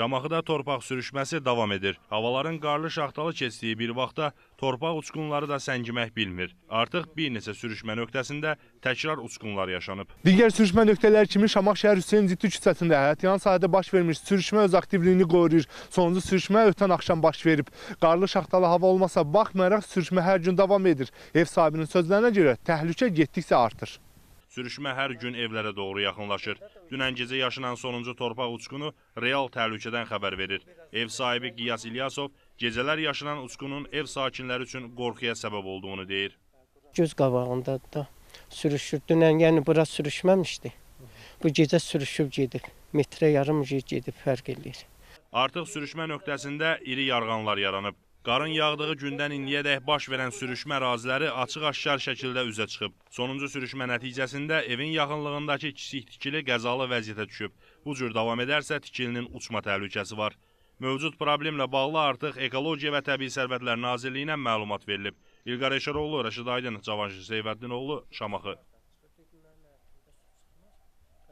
Şamaxıda torpaq sürüşməsi davam edir. Havaların qarlı şaxtalı keçdiyi bir vaxtda torpaq uçqunları da səngimək bilmir. Artıq bir neçə sürüşmə nöqtəsində təkrar uçqunlar yaşanıb. Digər sürüşmə nöqtələri kimi Şamax şəhər Hüseyn Ciddi küçəsində həyatiyan sahədə baş vermiş sürüşmə öz aktivliyini qoruyur. Sonuncu sürüşmə ötən axşam baş verib. Qarlı şaxtalı hava olmasa baxmayaraq sürüşmə hər gün davam edir. Ev sahibinin sözlərinə görə təhlükə getdikcə artır. Sürüşmə hər gün evlərə doğru yaxınlaşır. Dünən gecə yaşanan sonuncu torpaq uçqunu real təhlükədən xəbər verir. Ev sahibi Qiyas İlyasov gecələr yaşanan uçqunun ev sakinləri üçün qorxuya səbəb olduğunu deyir. Göz qabağında da sürüşür. Dünən yəni bura sürüşməmişdi. Bu gecə sürüşüb gedib. Metrə yarım gedib fərq eləyir. Artıq sürüşmə nöqtəsində iri yarğanlar yaranıb. Qarın yağdığı gündən indiyədək baş verən sürüşmə əraziləri açıq-aşkar şəkildə üzə çıxıb. Sonuncu sürüşmə nəticəsində evin yaxınlığındakı kiçik tikili qəzalı vəziyyətə düşüb. Bu cür davam edərsə tikilinin uçma təhlükəsi var. Mövcud problemlə bağlı artıq Ekologiya və Təbii Sərvətlər Nazirliyinə məlumat verilib. İlqar Eşaroğlu, Rəşid Aydın, Cavanşir Seyvəddinoğlu, Şamaxı.